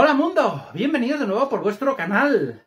Hola mundo, bienvenidos de nuevo por vuestro canal.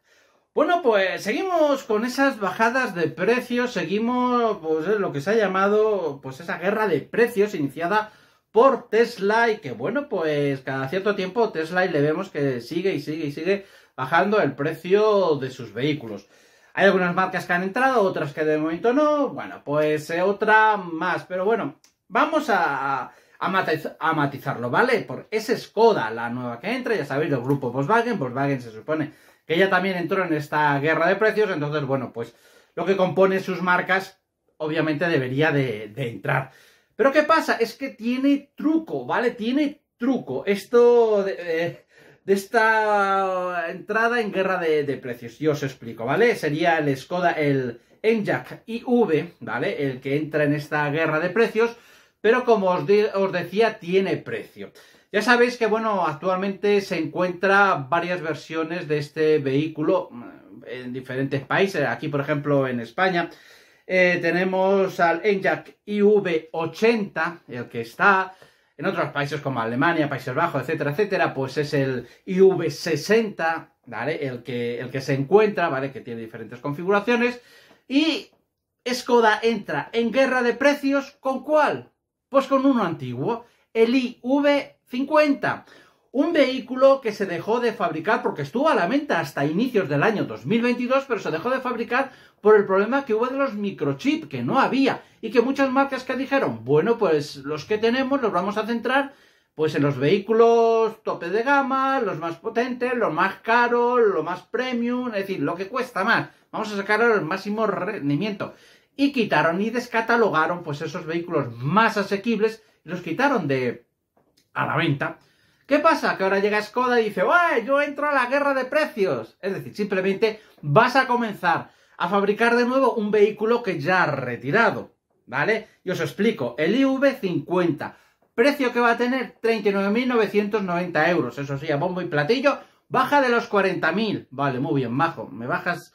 Bueno, pues seguimos con esas bajadas de precios, seguimos pues lo que se ha llamado pues esa guerra de precios iniciada por Tesla y que bueno, pues cada cierto tiempo Tesla le vemos que sigue y sigue y sigue bajando el precio de sus vehículos. Hay algunas marcas que han entrado, otras que de momento no, bueno, pues eh, otra más, pero bueno, vamos a a, matizarlo, ¿vale? Por, es Skoda la nueva que entra, ya sabéis, del grupo Volkswagen. Volkswagen se supone que ya también entró en esta guerra de precios, entonces, bueno, pues lo que compone sus marcas obviamente debería de, entrar. Pero ¿qué pasa? Es que tiene truco, ¿vale? Tiene truco. Esto de, esta entrada en guerra de, de, precios. Yo os explico, ¿vale? Sería el Skoda, el Enjak IV, ¿vale? El que entra en esta guerra de precios pero como os, decía, tiene precio. Ya sabéis que, bueno, actualmente se encuentra varias versiones de este vehículo mm, en diferentes países. Aquí, por ejemplo, en España, eh, tenemos al Enjac IV80, el que está. En otros países como Alemania, Países Bajos, etcétera, etcétera, pues es el IV60, ¿vale? El que, el que se encuentra, ¿vale? Que tiene diferentes configuraciones. Y Skoda entra en guerra de precios, ¿con cuál? Pues con uno antiguo, el IV50, un vehículo que se dejó de fabricar porque estuvo a la venta hasta inicios del año 2022, pero se dejó de fabricar por el problema que hubo de los microchips, que no había, y que muchas marcas que dijeron, bueno, pues los que tenemos los vamos a centrar pues en los vehículos tope de gama, los más potentes, los más caros, los más premium, es decir, lo que cuesta más. Vamos a sacar el máximo rendimiento y quitaron y descatalogaron pues esos vehículos más asequibles y los quitaron de a la venta. ¿Qué pasa? Que ahora llega Skoda y dice, ¡Uy, yo entro a la guerra de precios! Es decir, simplemente vas a comenzar a fabricar de nuevo un vehículo que ya ha retirado, ¿vale? Y os explico, el IV50, precio que va a tener 39.990 euros, eso sí, a bombo y platillo, baja de los 40.000, vale, muy bien, majo, me bajas...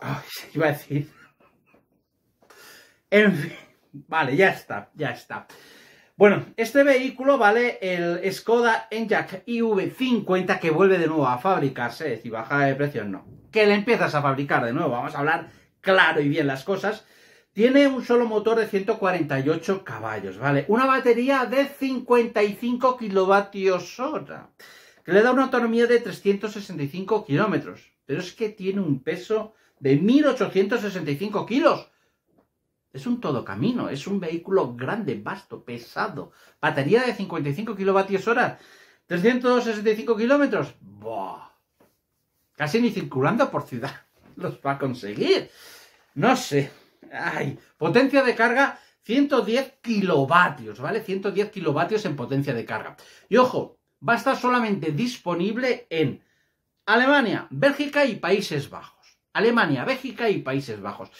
Ay, iba a decir en fin, vale, ya está, ya está. Bueno, este vehículo, ¿vale? El Skoda Enyaq IV50 que vuelve de nuevo a fabricarse, es decir, baja de precio, no. Que le empiezas a fabricar de nuevo, vamos a hablar claro y bien las cosas. Tiene un solo motor de 148 caballos, ¿vale? Una batería de 55 kilovatios hora, que le da una autonomía de 365 kilómetros. Pero es que tiene un peso de 1865 kilos. Es un todocamino, es un vehículo grande, vasto, pesado. Batería de 55 kilovatios hora, 365 kilómetros. Casi ni circulando por ciudad los va a conseguir. No sé. ¡Ay! Potencia de carga 110 kilovatios, ¿vale? 110 kilovatios en potencia de carga. Y ojo, va a estar solamente disponible en Alemania, Bélgica y Países Bajos. Alemania, Bélgica y Países Bajos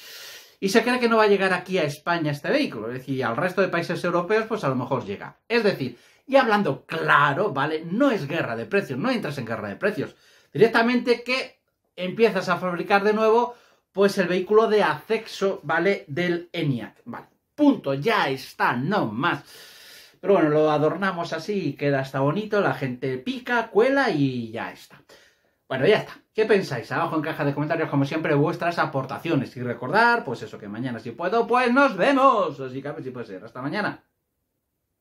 y se cree que no va a llegar aquí a España este vehículo, es decir, al resto de países europeos pues a lo mejor llega. Es decir, y hablando claro, ¿vale? No es guerra de precios, no entras en guerra de precios, directamente que empiezas a fabricar de nuevo pues el vehículo de acceso, ¿vale? Del ENIAC, ¿vale? Punto, ya está, no más. Pero bueno, lo adornamos así y queda hasta bonito, la gente pica, cuela y ya está. Bueno, ya está. ¿Qué pensáis? Abajo en caja de comentarios, como siempre, vuestras aportaciones. Y recordar, pues eso, que mañana si puedo, pues nos vemos. Así que si puede ser. Hasta mañana.